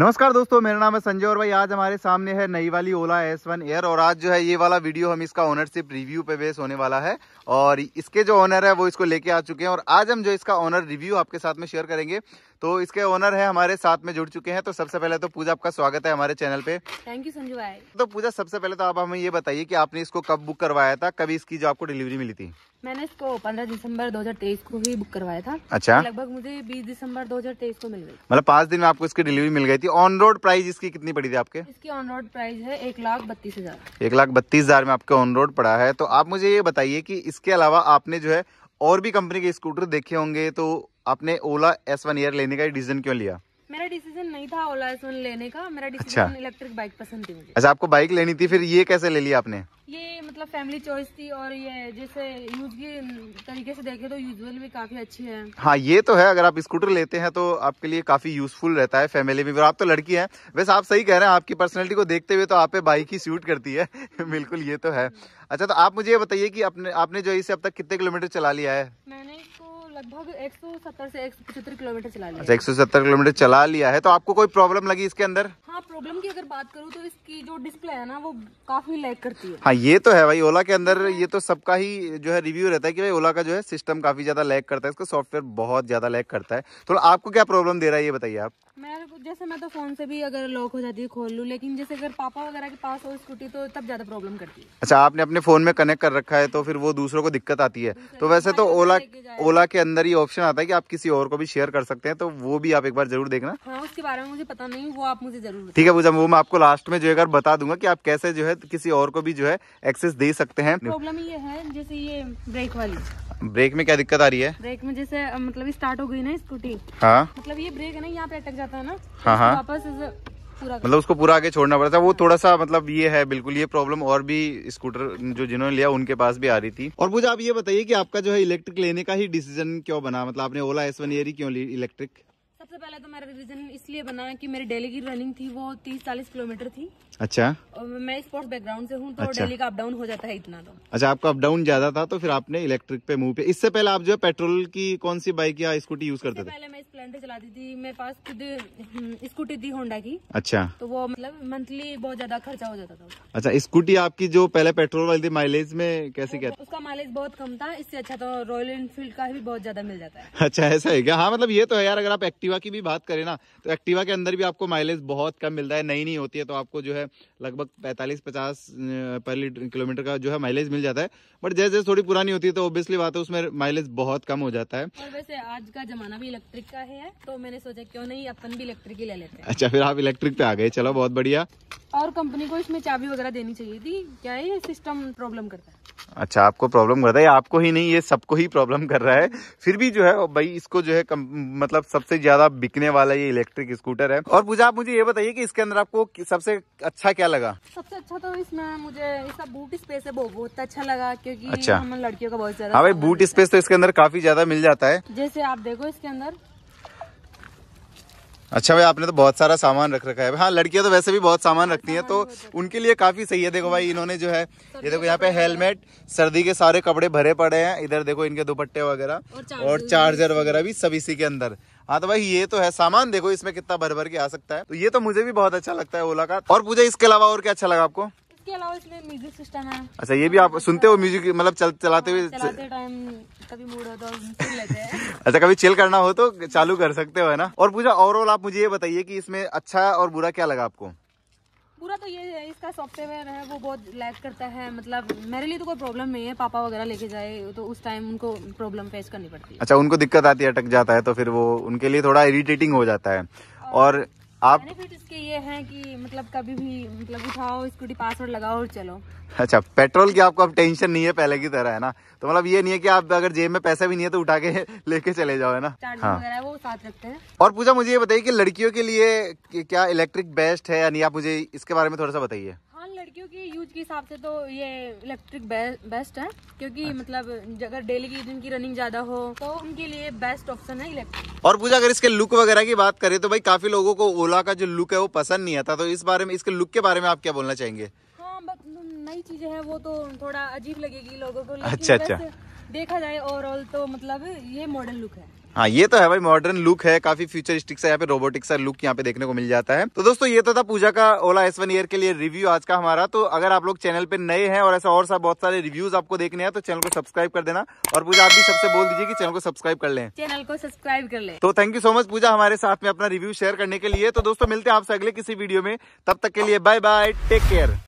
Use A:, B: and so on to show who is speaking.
A: नमस्कार दोस्तों मेरा नाम है संजय और भाई आज हमारे सामने है नई वाली ओला एस वन एयर और आज जो है ये वाला वीडियो हम इसका ओनरशिप रिव्यू पे बेस होने वाला है और इसके जो ओनर है वो इसको लेके आ चुके हैं और आज हम जो इसका ओनर रिव्यू आपके साथ में शेयर करेंगे तो इसके ओनर है हमारे साथ में जुड़ चुके हैं तो सबसे पहले तो पूजा आपका स्वागत है हमारे चैनल पे
B: थैंक यू संजू भाई
A: तो पूजा सबसे पहले तो आप हमें ये बताइए कि आपने इसको कब बुक करवाया था कभी इसकी जो आपको डिलीवरी मिली थी
B: मैंने इसको 15 दिसंबर 2023 को ही बुक करवाया था अच्छा तो लगभग मुझे 20 दिसंबर 2023 को मिल गई
A: मतलब पाँच दिन में आपको इसकी डिलीवरी मिल गई थी ऑन रोड प्राइस इसकी कितनी पड़ी थी आपके इसकी
B: ऑन रोड प्राइस है एक लाख बत्तीस हजार
A: एक लाख बत्तीस हजार में आपके ऑन रोड पड़ा है तो आप मुझे ये बताइए की इसके अलावा आपने जो है और भी कंपनी के स्कूटर देखे होंगे तो आपने ओला एस वन ईयर लेने का डिसीजन क्यों लिया
B: मेरा डिसीजन नहीं था ओला एस वन लेने का मेरा डिसीजन अच्छा। इलेक्ट्रिक बाइक पसंद थी मुझे
A: अच्छा आपको बाइक लेनी थी फिर ये कैसे ले लिया आपने
B: मतलब फैमिली चॉइस थी और ये जैसे यूज की तरीके से देखे तो यूजुअल भी काफी अच्छी है
A: हाँ ये तो है अगर आप स्कूटर लेते हैं तो आपके लिए काफी यूजफुल रहता है फैमिली में आप तो लड़की है वैसे आप सही कह रहे हैं आपकी पर्सनैलिटी को देखते हुए तो आप बाइक ही सूट करती है बिल्कुल ये तो है अच्छा तो आप मुझे ये बताइए की आपने आपने जो इसे अब तक कितने किलोमीटर चला लिया है मैंने
B: लगभग 170 से 175 किलोमीटर चला लिया अच्छा 170 किलोमीटर
A: चला लिया है तो आपको कोई प्रॉब्लम लगी इसके अंदर
B: हाँ प्रॉब्लम की अगर बात करूँ तो इसकी जो डिस्प्ले है ना वो काफी लैग करती है हाँ
A: ये तो है भाई ओला के अंदर ये तो सबका ही जो है रिव्यू रहता है कि भाई ओला का जो है सिस्टम काफी ज्यादा लैग करता है इसका सॉफ्टवेयर बहुत ज्यादा लैग करता है तो आपको क्या प्रॉब्लम दे रहा है ये बताइए आप मैं
B: जैसे मैं तो फोन से भी अगर लॉक हो जाती है खोल लूँ लेकिन जैसे अगर पापा वगैरह के पास हो स्कूटी तो तब ज्यादा प्रॉब्लम करती है
A: अच्छा आपने अपने फोन में कनेक्ट कर रखा है तो फिर वो दूसरों को दिक्कत आती है तो वैसे तो ओला ओला के अंदर ही ऑप्शन आता है कि आप किसी और को भी शेयर कर सकते हैं तो वो भी आप एक बार जरूर देखना
B: हाँ, उसके बारे में मुझे पता नहीं वो आप मुझे जरूर
A: ठीक है पूजा वो मैं आपको लास्ट में जो है बता दूंगा की आप कैसे जो है किसी और को भी जो है एक्सेस दे सकते हैं
B: प्रॉब्लम ये है जैसे ये ब्रेक वाली
A: ब्रेक में क्या दिक्कत आ रही है
B: ब्रेक में जैसे मतलब स्टार्ट हो गई ना स्कूटी हाँ मतलब ये ब्रेक है ना यहाँ पे अटक जाता है ना हाँ, तो हाँ। वापस पूरा
A: मतलब उसको पूरा आगे छोड़ना पड़ता है वो थोड़ा सा मतलब ये है बिल्कुल ये प्रॉब्लम और भी स्कूटर जो जिन्होंने लिया उनके पास भी आ रही थी और मुझे आप ये बताइए की आपका जो है इलेक्ट्रिक लेने का ही डिसीजन क्यों बना मतलब आपने ओला एस वन क्यों ली इलेक्ट्रिक सबसे
B: पहले तो मेरा रिविजन इसलिए बना कि मेरी डेली की रनिंग थी वो तीस चालीस किलोमीटर थी अच्छा और मैं स्पोर्ट्स बैकग्राउंड से हूँ तो अच्छा। डेली का अप डाउन हो जाता है इतना तो
A: अच्छा आपका अप डाउन ज्यादा था तो फिर आपने इलेक्ट्रिक पे मूव पे इससे पहले आप जो है पेट्रोल की कौन सी बाइक या स्कूटी यूज करते थे पहले
B: मैं स्प्लेंडर चलाती थी मेरे पास खुद स्कूटी हम्म, थी होंडा की अच्छा तो वो मतलब मंथली बहुत ज्यादा खर्चा हो जाता था
A: अच्छा स्कूटी आपकी जो पहले पेट्रोल वाली थी माइलेज में कैसी कहते
B: माइलेज बहुत कम था इससे अच्छा तो रॉयल एनफील्ड का भी बहुत ज्यादा मिल जाता
A: है अच्छा ऐसा है क्या हाँ मतलब ये तो है यार अगर आप एक्टिवा की भी बात करें ना तो एक्टिवा के अंदर भी आपको माइलेज बहुत कम मिलता है नई नहीं होती है तो आपको जो है लगभग पैंतालीस पचास पर लीटर किलोमीटर का जो है माइलेज मिल जाता है बट जैसे जैसे थोड़ी पुरानी होती है तो ऑब्वियसली बात है उसमें माइलेज बहुत कम हो जाता है
B: और वैसे आज का जमाना भी इलेक्ट्रिक का है तो मैंने सोचा क्यों नहीं अपन भी इलेक्ट्रिक ही ले लेते
A: हैं अच्छा फिर आप इलेक्ट्रिक पे आ गए चलो बहुत बढ़िया
B: और कंपनी को इसमें चाबी वगैरह देनी चाहिए थी क्या ये सिस्टम प्रॉब्लम करता है
A: अच्छा आपको प्रॉब्लम कर रहा है आपको ही नहीं ये सबको ही प्रॉब्लम कर रहा है फिर भी जो है भाई इसको जो है कम, मतलब सबसे ज्यादा बिकने वाला ये इलेक्ट्रिक स्कूटर है और पूजा आप मुझे ये बताइए कि इसके अंदर आपको सबसे अच्छा क्या लगा
B: सबसे अच्छा तो इसमें मुझे इसका बूट स्पेस है बहुत अच्छा लगा क्योंकि अच्छा हम लड़कियों का बहुत ज्यादा हाँ भाई
A: बूट स्पेस तो इसके अंदर काफी ज्यादा मिल जाता है
B: जैसे आप देखो इसके अंदर
A: अच्छा भाई आपने तो बहुत सारा सामान रख रखा है हाँ लड़कियां तो वैसे भी बहुत सामान रखती हैं तो हाँ, उनके लिए काफी सही है देखो भाई हाँ। इन्होंने जो है ये देखो यहाँ पे हेलमेट सर्दी के सारे कपड़े भरे पड़े हैं इधर देखो इनके दुपट्टे वगैरह और चार्जर वगैरह भी सब इसी के अंदर हाँ तो भाई ये तो है सामान देखो इसमें कितना भर भर के आ सकता है तो ये तो मुझे भी बहुत अच्छा लगता है ओला का और पूजा इसके अलावा और क्या अच्छा लगा आपको
B: इसके अलावा इसमें म्यूजिक सिस्टम है
A: अच्छा ये भी आप सुनते हो म्यूजिक मतलब चल, चलाते हुए हाँ, कभी मूड हो तो लेते अच्छा कभी चिल करना हो तो चालू कर सकते हो है ना और पूजा ओवरऑल आप मुझे ये बताइए कि इसमें अच्छा और बुरा क्या लगा आपको
B: पूरा तो ये है इसका सॉफ्टवेयर है वो बहुत लैग करता है मतलब मेरे लिए तो कोई प्रॉब्लम नहीं है पापा वगैरह लेके जाए तो उस टाइम उनको प्रॉब्लम फेस करनी पड़ती
A: है अच्छा उनको दिक्कत आती है अटक जाता है तो फिर वो उनके लिए थोड़ा इरिटेटिंग हो जाता है और आप बेनिफिट
B: इसके ये हैं कि मतलब कभी भी मतलब उठाओ स्कूटी पासवर्ड लगाओ और चलो
A: अच्छा पेट्रोल की आपको अब टेंशन नहीं है पहले की तरह है ना तो मतलब ये नहीं है कि आप अगर जेब में पैसा भी नहीं है तो उठा के लेके चले जाओ है ना हाँ।
B: वो साथ रखते हैं
A: और पूजा मुझे ये बताइए कि लड़कियों के लिए क्या इलेक्ट्रिक बेस्ट है यानी आप मुझे इसके बारे में थोड़ा सा बताइए
B: लड़कियों की यूज के हिसाब से तो ये इलेक्ट्रिक बेस्ट है क्योंकि अच्छा। मतलब अगर डेली की जिनकी रनिंग ज्यादा हो तो उनके लिए बेस्ट ऑप्शन है इलेक्ट्रिक
A: और पूजा अगर इसके लुक वगैरह की बात करें तो भाई काफी लोगों को ओला का जो लुक है वो पसंद नहीं आता तो इस बारे में इसके लुक के बारे में आप क्या बोलना चाहेंगे हाँ नई
B: चीजें हैं वो तो थोड़ा अजीब लगेगी लोगों को अच्छा अच्छा देखा जाए ओवरऑल तो मतलब ये
A: मॉडल लुक है हाँ ये तो है भाई मॉडर्न लुक है काफी फ्यूचरिस्टिक सा यहाँ पे रोबोटिक सा लुक यहाँ पे देखने को मिल जाता है तो दोस्तों ये तो था पूजा का ओला एस वन ईयर के लिए रिव्यू आज का हमारा तो अगर आप लोग चैनल पे नए हैं और ऐसा और सा बहुत सारे रिव्यूज आपको देखने हैं तो चैनल को सब्सक्राइब कर देना और पूजा आप भी सबसे बोल दीजिए कि चैनल को सब्सक्राइब कर लें
B: चैनल को सब्सक्राइब कर ले
A: तो thank you so much Pooja हमारे साथ में अपना रिव्यू शेयर करने के लिए तो दोस्तों मिलते हैं आपसे अगले किसी वीडियो में तब तक के लिए बाय बाय टेक केयर